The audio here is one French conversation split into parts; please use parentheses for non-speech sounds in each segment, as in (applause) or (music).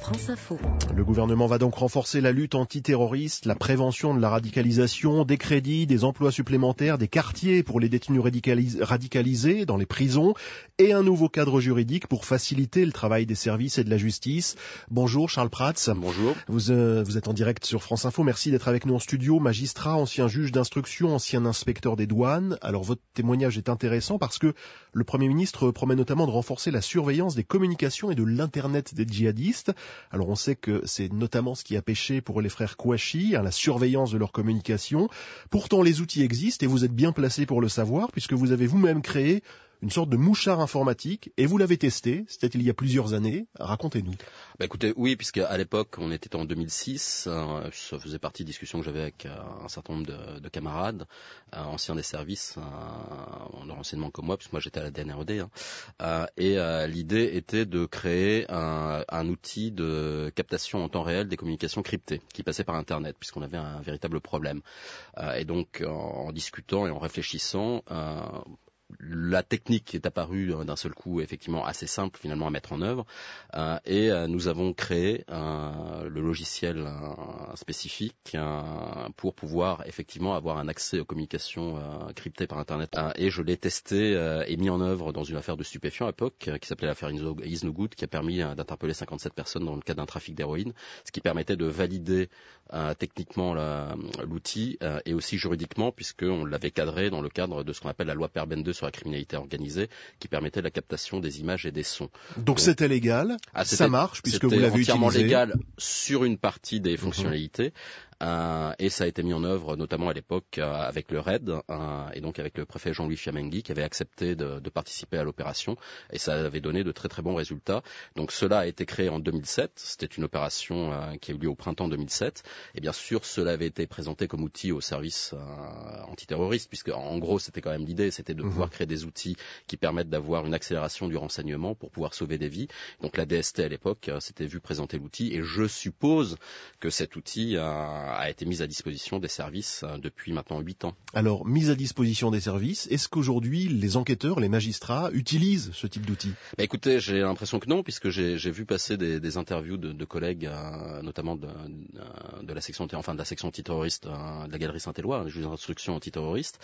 France Info. Le gouvernement va donc renforcer la lutte antiterroriste, la prévention de la radicalisation, des crédits, des emplois supplémentaires, des quartiers pour les détenus radicalisés, dans les prisons et un nouveau cadre juridique pour faciliter le travail des services et de la justice. Bonjour Charles Prats. Bonjour. Euh, vous êtes en direct sur France Info. Merci d'être avec nous en studio. Magistrat, ancien juge d'instruction, ancien inspecteur des douanes. Alors votre témoignage est intéressant parce que le Premier ministre promet notamment de renforcer la surveillance des communications et de l'Internet des djihadistes. Alors on sait que c'est notamment ce qui a pêché pour les frères Kouachi, à hein, la surveillance de leur communication. Pourtant les outils existent et vous êtes bien placé pour le savoir puisque vous avez vous-même créé une sorte de mouchard informatique, et vous l'avez testé, c'était il y a plusieurs années, racontez-nous. Bah, écoutez, oui, puisque à l'époque, on était en 2006, euh, ça faisait partie de discussions que j'avais avec euh, un certain nombre de, camarades, euh, anciens des services, de renseignement comme moi, puisque moi j'étais à la DNRD, e hein. et l'idée était de créer un, outil de captation en temps réel des communications cryptées, qui passaient par Internet, puisqu'on avait un véritable problème. et donc, en, discutant et en réfléchissant, la technique est apparue euh, d'un seul coup effectivement assez simple finalement à mettre en œuvre euh, et euh, nous avons créé le logiciel spécifique pour pouvoir effectivement avoir un accès aux communications cryptées par internet et je l'ai testé et mis en œuvre dans une affaire de stupéfiants à l'époque qui s'appelait l'affaire Good qui a permis d'interpeller 57 personnes dans le cadre d'un trafic d'héroïne ce qui permettait de valider techniquement l'outil et aussi juridiquement puisque on l'avait cadré dans le cadre de ce qu'on appelle la loi Perben 2 sur la criminalité organisée qui permettait la captation des images et des sons. Donc, c'était légal, ah, ça marche puisque vous l'avez utilisé. C'était entièrement légal sur une partie des mhm. fonctionnalités. Euh, et ça a été mis en œuvre notamment à l'époque euh, avec le RAID euh, et donc avec le préfet Jean-Louis Fiamenghi qui avait accepté de, participer à l'opération et ça avait donné de très très bons résultats. Donc cela a été créé en 2007, c'était une opération qui a eu lieu au printemps 2007 et bien sûr cela avait été présenté comme outil au service antiterroriste puisque en gros c'était quand même l'idée, c'était de mmh. pouvoir créer des outils qui permettent d'avoir une accélération du renseignement pour pouvoir sauver des vies. Donc la DST à l'époque s'était vu présenter l'outil et je suppose que cet outil a été mise à disposition des services hein, depuis maintenant 8 ans. Alors, mise à disposition des services, est-ce qu'aujourd'hui les enquêteurs, les magistrats utilisent ce type d'outils bah, Écoutez, j'ai l'impression que non, puisque j'ai vu passer des, interviews de, collègues, euh, notamment de, la section, enfin de la section antiterroriste euh, de la galerie Saint-Éloi, les juges d'instruction antiterroriste,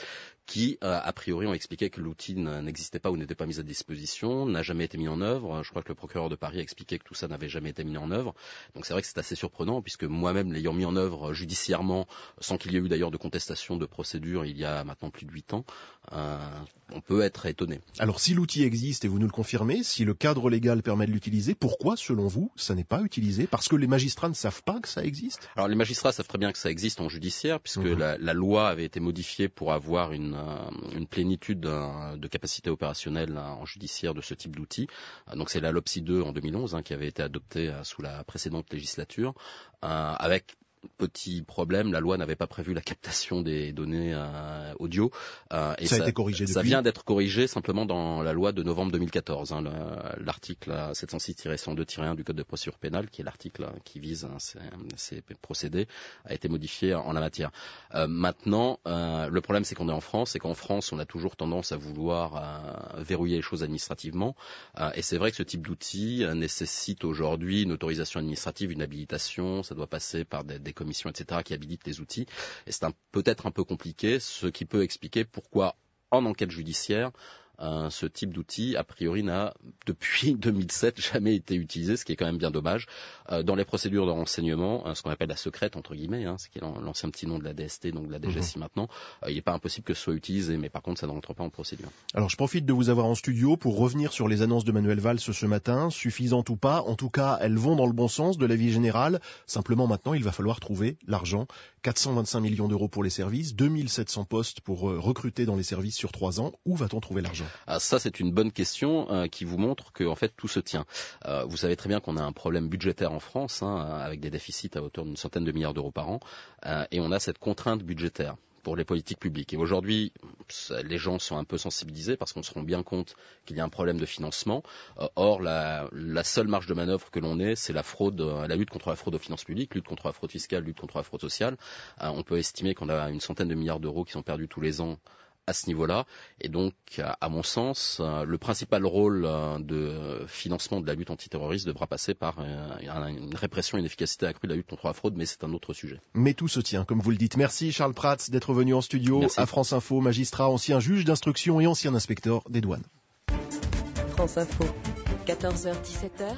qui euh, a priori ont expliqué que l'outil n'existait pas ou n'était pas mis à disposition, n'a jamais été mis en œuvre. Je crois que le procureur de Paris a expliqué que tout ça n'avait jamais été mis en œuvre. Donc c'est vrai que c'est assez surprenant, puisque moi-même l'ayant mis en œuvre euh, judiciairement, sans qu'il y ait eu d'ailleurs de contestation de procédure il y a maintenant plus de huit ans, euh, on peut être étonné. Alors si l'outil existe, et vous nous le confirmez, si le cadre légal permet de l'utiliser, pourquoi selon vous ça n'est pas utilisé Parce que les magistrats ne savent pas que ça existe Alors les magistrats savent très bien que ça existe en judiciaire, puisque mhm. la, loi avait été modifiée pour avoir une, euh, plénitude de capacité opérationnelle en judiciaire de ce type d'outil. Donc c'est la LOPSI 2 en 2011 hein, qui avait été adoptée sous la précédente législature, avec Petit problème, la loi n'avait pas prévu la captation des données euh, audio. Euh, et ça, été corrigé. Ça vient d'être corrigé simplement dans la loi de novembre 2014, hein, l'article 706-102-1 du Code de procédure pénale, qui est l'article qui vise hein, ces, procédés, a été modifié en la matière. Euh, maintenant, le problème, c'est qu'on est en France, et qu'en France, on a toujours tendance à vouloir verrouiller les choses administrativement. et c'est vrai que ce type d'outil nécessite aujourd'hui une autorisation administrative, une habilitation. Ça doit passer par des des commissions, etc., qui habilitent les outils. Et c'est peut-être un peu compliqué, ce qui peut expliquer pourquoi, en enquête judiciaire, ce type d'outil, a priori, n'a depuis 2007 (laughs) jamais été utilisé, ce qui est quand même bien dommage. Euh, dans les procédures de renseignement, euh, ce qu'on appelle la secrète entre guillemets, hein, ce qui est l'ancien petit nom de la DST, donc de la DGSI mhm. maintenant, euh, il n'est pas impossible que ce soit utilisé, mais par contre, ça ne rentre pas en procédure. Alors, je profite de vous avoir en studio pour revenir sur les annonces de Manuel Valls ce matin, suffisantes ou pas. En tout cas, elles vont dans le bon sens de la vie générale. Simplement, maintenant, il va falloir trouver l'argent. 425 millions d'euros pour les services, 2700 postes pour recruter dans les services sur trois ans. Où va-t-on trouver l'argent ah, ça, c'est une bonne question euh, qui vous montre que en fait tout se tient. Euh, vous savez très bien qu'on a un problème budgétaire en France, hein, avec des déficits à hauteur d'une centaine de milliards d'euros par an, euh, et on a cette contrainte budgétaire pour les politiques publiques. Et aujourd'hui, les gens sont un peu sensibilisés parce qu'on se rend bien compte qu'il y a un problème de financement. or, la, seule marge de manœuvre que l'on ait, c'est la fraude, la lutte contre la fraude aux finances publiques, lutte contre la fraude fiscale, lutte contre la fraude sociale. on peut estimer qu'on a une centaine de milliards d'euros qui sont perdus tous les ans à ce niveau-là. Et donc, à mon sens, euh, le principal rôle euh, de financement de la lutte antiterroriste devra passer par euh, une répression et une efficacité accrue de la lutte contre la fraude, mais c'est un autre sujet. Mais tout se tient, comme vous le dites. Merci Charles Prats d'être venu en studio à France Info, magistrat, ancien juge d'instruction et ancien inspecteur des douanes. France Info, 14h-17h.